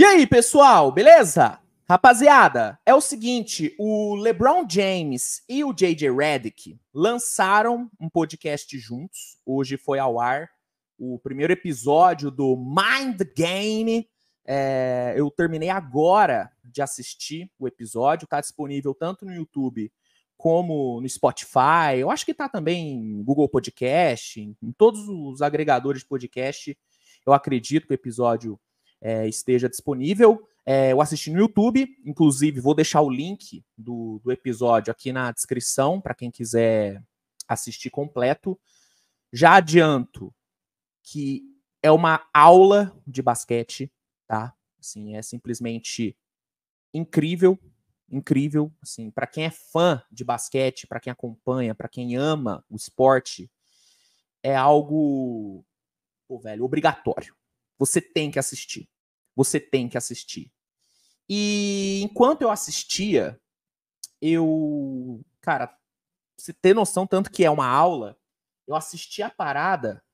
E aí, pessoal, beleza? Rapaziada, é o seguinte, o LeBron James e o JJ Redick lançaram um podcast juntos. Hoje foi ao ar o primeiro episódio do Mind Game. É, eu terminei agora de assistir o episódio, está disponível tanto no YouTube como no Spotify. Eu acho que está também em Google Podcast, em todos os agregadores de podcast. Eu acredito que o episódio é, esteja disponível. É, eu assisti no YouTube, inclusive vou deixar o link do, do episódio aqui na descrição para quem quiser assistir completo. Já adianto que é uma aula de basquete, tá? Assim, é simplesmente incrível, incrível, assim, para quem é fã de basquete, para quem acompanha, para quem ama o esporte, é algo, pô, velho, obrigatório, você tem que assistir. Você tem que assistir. E enquanto eu assistia, eu. Cara, você ter noção tanto que é uma aula, eu assisti a parada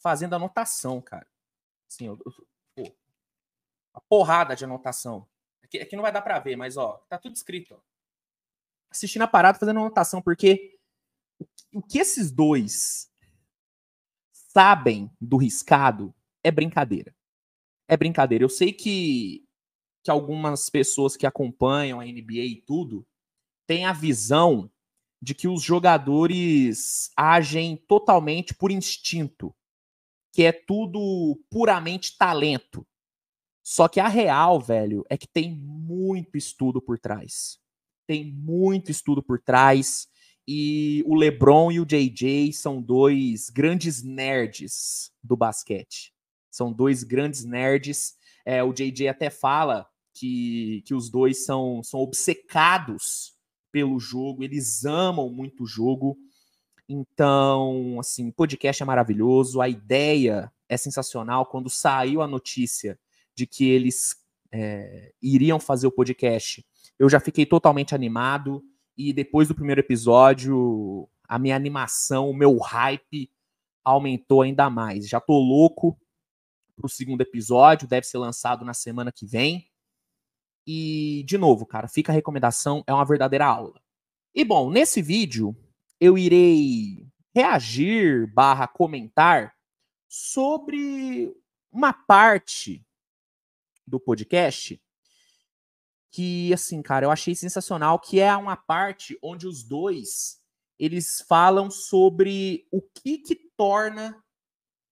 fazendo anotação, cara. Assim, eu, eu, pô, uma porrada de anotação. Aqui, aqui não vai dar pra ver, mas ó, tá tudo escrito. Ó. Assistindo a parada fazendo anotação, porque o que esses dois sabem do riscado é brincadeira. É brincadeira. Eu sei que, que algumas pessoas que acompanham a NBA e tudo têm a visão de que os jogadores agem totalmente por instinto, que é tudo puramente talento. Só que a real, velho, é que tem muito estudo por trás. Tem muito estudo por trás. E o LeBron e o JJ são dois grandes nerds do basquete. São dois grandes nerds. É, o JJ até fala que, que os dois são, são obcecados pelo jogo, eles amam muito o jogo. Então, assim, podcast é maravilhoso, a ideia é sensacional. Quando saiu a notícia de que eles é, iriam fazer o podcast, eu já fiquei totalmente animado. E depois do primeiro episódio, a minha animação, o meu hype aumentou ainda mais. Já tô louco para o segundo episódio, deve ser lançado na semana que vem. E, de novo, cara, fica a recomendação, é uma verdadeira aula. E, bom, nesse vídeo eu irei reagir barra comentar sobre uma parte do podcast que, assim, cara, eu achei sensacional, que é uma parte onde os dois, eles falam sobre o que que torna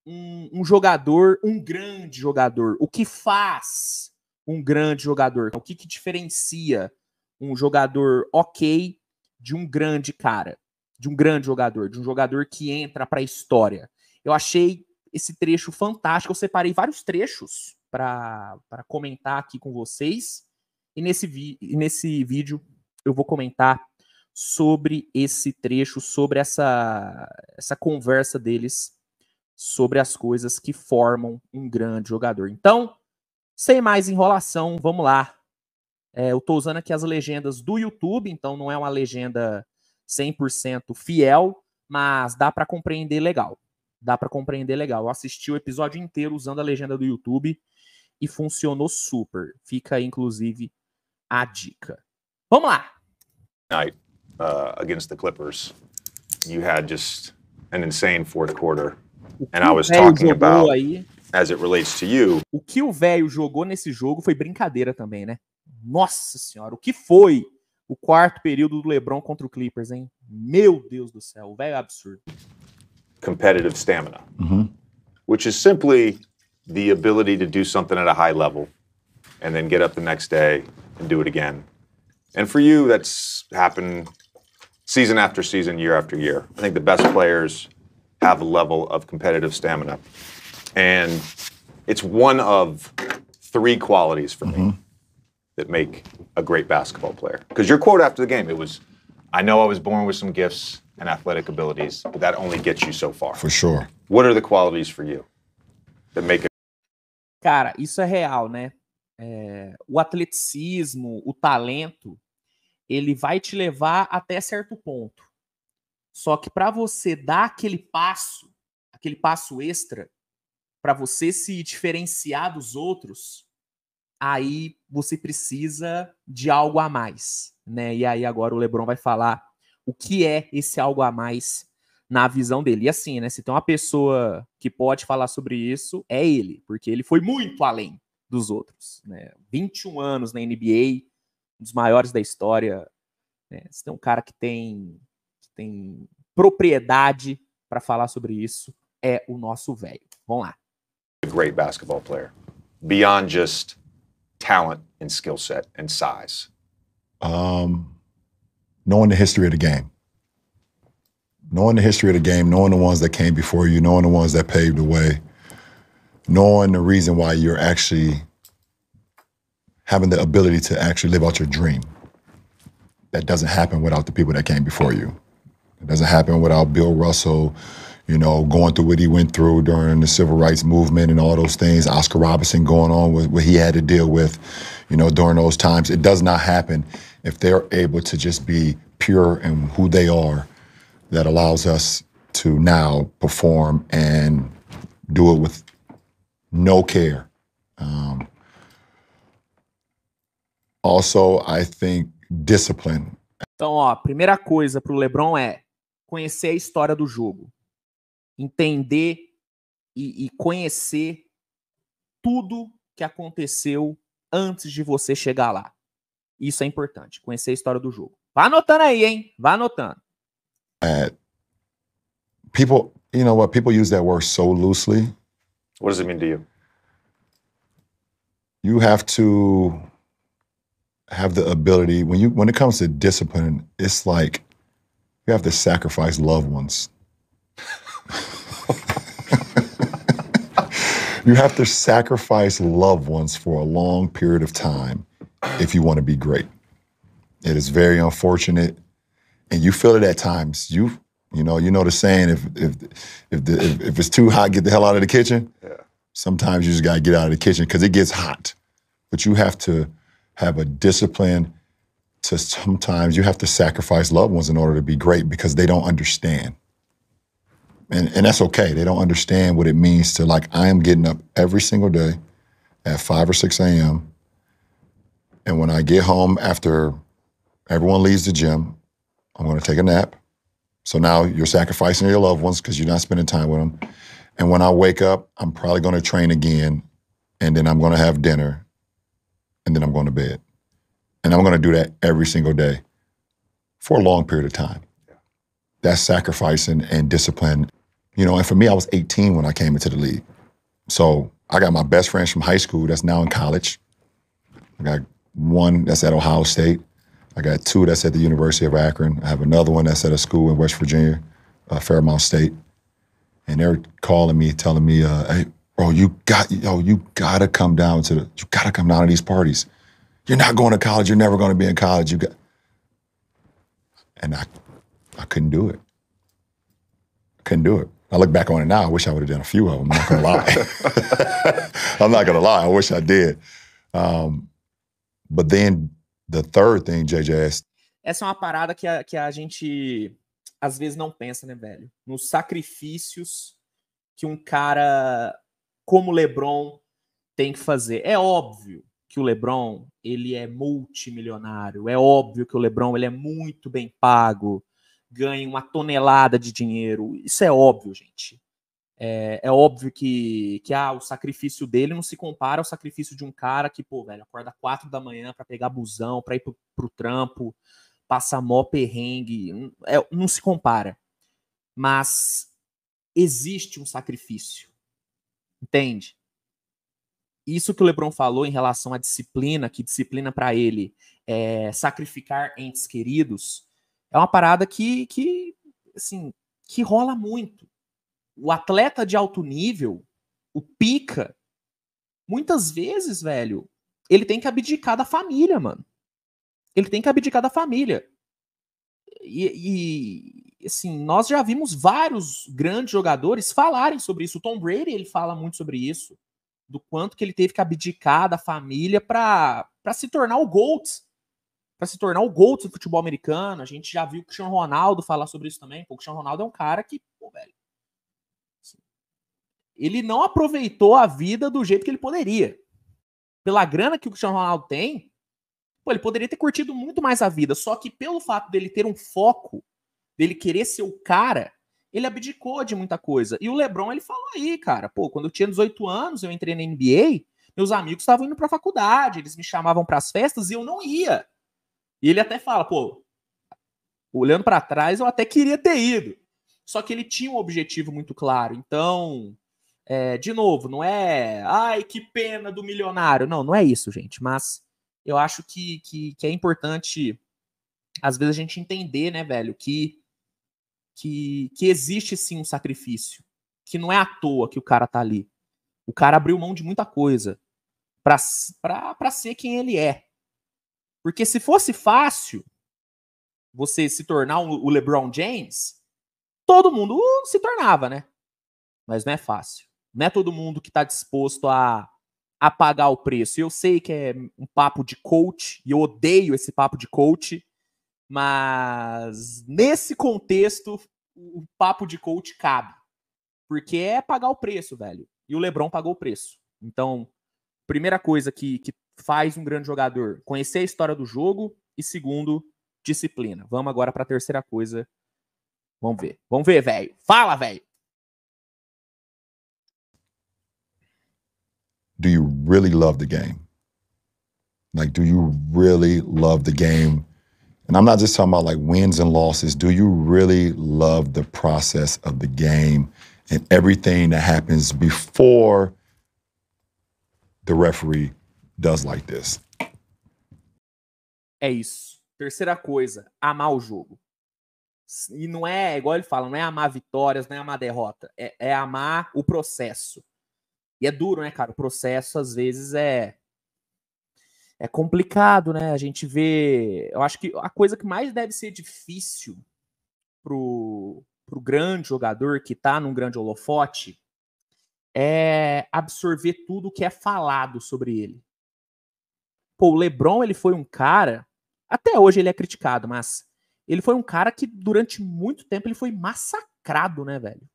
um, um jogador, um grande jogador? O que faz um grande jogador? O que, que diferencia um jogador ok de um grande cara, de um grande jogador, de um jogador que entra para a história? Eu achei esse trecho fantástico. Eu separei vários trechos para comentar aqui com vocês. E nesse, vi nesse vídeo eu vou comentar sobre esse trecho, sobre essa, essa conversa deles sobre as coisas que formam um grande jogador. Então, sem mais enrolação, vamos lá. É, eu estou usando aqui as legendas do YouTube, então não é uma legenda 100% fiel, mas dá para compreender legal. Dá para compreender legal. Eu assisti o episódio inteiro usando a legenda do YouTube e funcionou super. Fica aí, inclusive, a dica. Vamos lá. Night uh, against the Clippers, you had just an insane fourth quarter and I was talking about aí, as it relates to you. O que o velho jogou nesse jogo foi brincadeira também, né? Nossa senhora, o que foi o quarto período do LeBron contra o Clippers, hein? Meu Deus do céu, o velho é absurdo. Competitive stamina, uhum. which is simply the ability to do something at a high level and then get up the next day and do it again. And for you, that's happened season after season, year after year. I think the best players have a level of competitive stamina. And it's one of three qualities for mm-hmm. me that make a great basketball player. Because your quote after the game, it was, I know I was born with some gifts and athletic abilities, but that only gets you so far. For sure. What are the qualities for you that make a Cara, isso é real, né? É, o atleticismo, o talento, ele vai te levar até certo ponto. Só que para você dar aquele passo, aquele passo extra, para você se diferenciar dos outros, aí você precisa de algo a mais, né? E aí agora o LeBron vai falar o que é esse algo a mais na visão dele. E assim, né, se tem uma pessoa que pode falar sobre isso, é ele, porque ele foi muito além dos outros, né? 21 anos na NBA, um dos maiores da história, né? tem um cara que tem tem propriedade para falar sobre isso é o nosso velho. Vamos lá. A great basketball player beyond just talent and skill set and size. Um, knowing the history of the game. Knowing the history of the game, knowing the ones that came before you, knowing the ones that paved the way, knowing the reason why you're actually having the ability to actually live out your dream. That doesn't happen without the people that came before you. It doesn't happen without Bill Russell, you know, going through what he went through during the civil rights movement and all those things. Oscar Robertson going on with what he had to deal with, you know, during those times. It does not happen if they're able to just be pure and who they are. That allows us to now perform and do it with no care. Um, also, I think discipline. Então, ó, primeira coisa para o LeBron é conhecer a história do jogo, entender e, e conhecer tudo que aconteceu antes de você chegar lá. Isso é importante, conhecer a história do jogo. Vá anotando aí, hein? Vá anotando. Uh, people, you know what? People use that word so loosely. What does it mean to you? You have to have the ability when you when it comes to discipline, it's like you have to sacrifice loved ones. you have to sacrifice loved ones for a long period of time if you want to be great. It is very unfortunate, and you feel it at times. You you know you know the saying if if if the, if, if, it's too hot, get the hell out of the kitchen. Yeah. Sometimes you just gotta get out of the kitchen because it gets hot, but you have to have a discipline so sometimes you have to sacrifice loved ones in order to be great because they don't understand. And, and that's okay. They don't understand what it means to, like, I am getting up every single day at 5 or 6 a.m. And when I get home after everyone leaves the gym, I'm going to take a nap. So now you're sacrificing your loved ones because you're not spending time with them. And when I wake up, I'm probably going to train again. And then I'm going to have dinner. And then I'm going to bed. And I'm going to do that every single day for a long period of time. That's sacrifice and, and discipline. You know, and for me, I was 18 when I came into the league. So I got my best friends from high school that's now in college. I got one that's at Ohio State. I got two that's at the University of Akron. I have another one that's at a school in West Virginia, uh, Fairmount State. And they're calling me, telling me, uh, "Hey, bro, you got, yo, you gotta come down to the, you gotta come down to these parties." You're not going to college. You're never going to be in college. You got, and I, I couldn't do it. I couldn't do it. I look back on it now. I wish I would have done a few of them. I'm not gonna lie. I'm not gonna lie. I wish I did. Um, but then the third thing, JJ asked. Essa é uma parada que a, que a gente às vezes não pensa, né, velho? Nos sacrifícios que um cara como LeBron tem que fazer. É óbvio que o LeBron ele é multimilionário. É óbvio que o LeBron ele é muito bem pago, ganha uma tonelada de dinheiro. Isso é óbvio, gente. É, é óbvio que, que ah, o sacrifício dele não se compara ao sacrifício de um cara que, pô, velho, acorda quatro da manhã para pegar busão, para ir pro, pro trampo, passa mó perrengue. É, não se compara. Mas existe um sacrifício. Entende? isso que o LeBron falou em relação à disciplina, que disciplina para ele é sacrificar entes queridos, é uma parada que, que, assim, que rola muito. O atleta de alto nível, o pica, muitas vezes, velho, ele tem que abdicar da família, mano. Ele tem que abdicar da família. E, e assim, nós já vimos vários grandes jogadores falarem sobre isso. O Tom Brady, ele fala muito sobre isso do quanto que ele teve que abdicar da família para se tornar o GOAT, para se tornar o GOAT do futebol americano. A gente já viu o Cristiano Ronaldo falar sobre isso também. O Cristiano Ronaldo é um cara que, pô, velho, assim, ele não aproveitou a vida do jeito que ele poderia. Pela grana que o Cristiano Ronaldo tem, pô, ele poderia ter curtido muito mais a vida. Só que pelo fato dele ter um foco, dele querer ser o cara, ele abdicou de muita coisa. E o LeBron, ele falou aí, cara, pô, quando eu tinha 18 anos, eu entrei na NBA, meus amigos estavam indo para faculdade, eles me chamavam para as festas e eu não ia. E ele até fala, pô, olhando para trás, eu até queria ter ido. Só que ele tinha um objetivo muito claro. Então, é, de novo, não é, ai, que pena do milionário. Não, não é isso, gente. Mas eu acho que, que, que é importante, às vezes, a gente entender, né, velho, que que, que existe sim um sacrifício, que não é à toa que o cara tá ali. O cara abriu mão de muita coisa para ser quem ele é. Porque se fosse fácil você se tornar o LeBron James, todo mundo se tornava, né? Mas não é fácil. Não é todo mundo que está disposto a, a pagar o preço. Eu sei que é um papo de coach, e eu odeio esse papo de coach, mas nesse contexto, o papo de coach cabe. Porque é pagar o preço, velho. E o Lebron pagou o preço. Então, primeira coisa que, que faz um grande jogador, conhecer a história do jogo. E segundo, disciplina. Vamos agora para a terceira coisa. Vamos ver. Vamos ver, velho. Fala, velho. Do you really love the game? Like, do you really love the game? And I'm not just talking about like wins and losses. Do you really love the process of the game and everything that happens before the referee does like this? É isso. Terceira coisa, amar o jogo. E não é, igual ele fala, não é amar vitórias, não é amar derrota. É, é amar o processo. E é duro, né, cara? O processo, às vezes, é é complicado, né? A gente vê. Eu acho que a coisa que mais deve ser difícil pro, pro grande jogador que tá num grande holofote é absorver tudo que é falado sobre ele. Pô, o LeBron, ele foi um cara, até hoje ele é criticado, mas ele foi um cara que durante muito tempo ele foi massacrado, né, velho?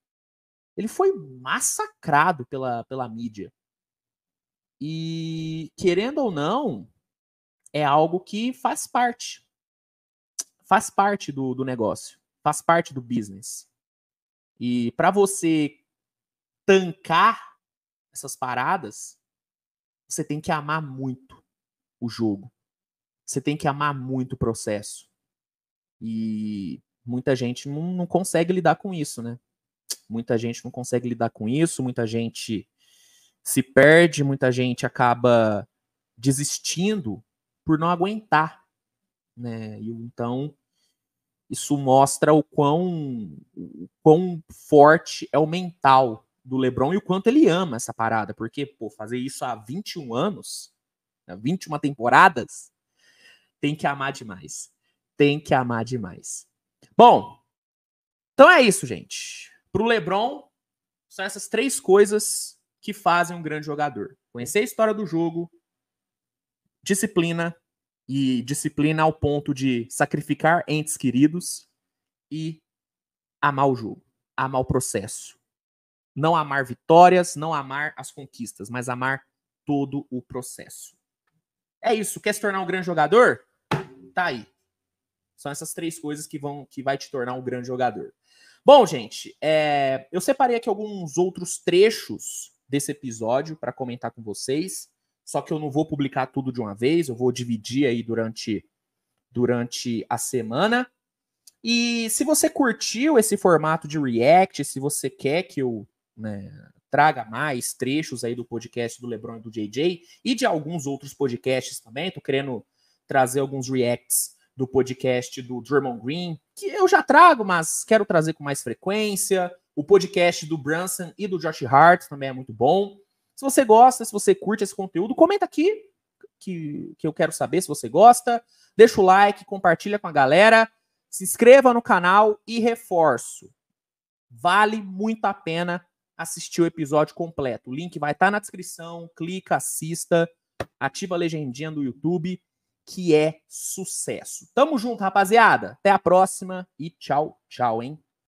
Ele foi massacrado pela, pela mídia. E querendo ou não, é algo que faz parte. Faz parte do, do negócio, faz parte do business. E para você tancar essas paradas, você tem que amar muito o jogo. Você tem que amar muito o processo. E muita gente não, não consegue lidar com isso, né? Muita gente não consegue lidar com isso, muita gente se perde, muita gente acaba desistindo por não aguentar, né? E então isso mostra o quão, o quão forte é o mental do LeBron e o quanto ele ama essa parada, porque pô, fazer isso há 21 anos, há né, 21 temporadas, tem que amar demais. Tem que amar demais. Bom, então é isso, gente. Pro LeBron, são essas três coisas que fazem um grande jogador: conhecer a história do jogo, disciplina e disciplina ao ponto de sacrificar entes queridos e amar o jogo, amar o processo. Não amar vitórias, não amar as conquistas, mas amar todo o processo. É isso. Quer se tornar um grande jogador? Tá aí. São essas três coisas que vão que vai te tornar um grande jogador. Bom, gente, é, eu separei aqui alguns outros trechos desse episódio para comentar com vocês. Só que eu não vou publicar tudo de uma vez, eu vou dividir aí durante, durante a semana. E se você curtiu esse formato de react, se você quer que eu né, traga mais trechos aí do podcast do LeBron e do JJ e de alguns outros podcasts também, tô querendo trazer alguns reacts do podcast do Drummond Green, que eu já trago, mas quero trazer com mais frequência. O podcast do Branson e do Josh Hart também é muito bom. Se você gosta, se você curte esse conteúdo, comenta aqui que, que eu quero saber se você gosta. Deixa o like, compartilha com a galera, se inscreva no canal e reforço. Vale muito a pena assistir o episódio completo. O link vai estar tá na descrição. Clica, assista, ativa a legendinha do YouTube, que é sucesso. Tamo junto, rapaziada. Até a próxima e tchau, tchau, hein?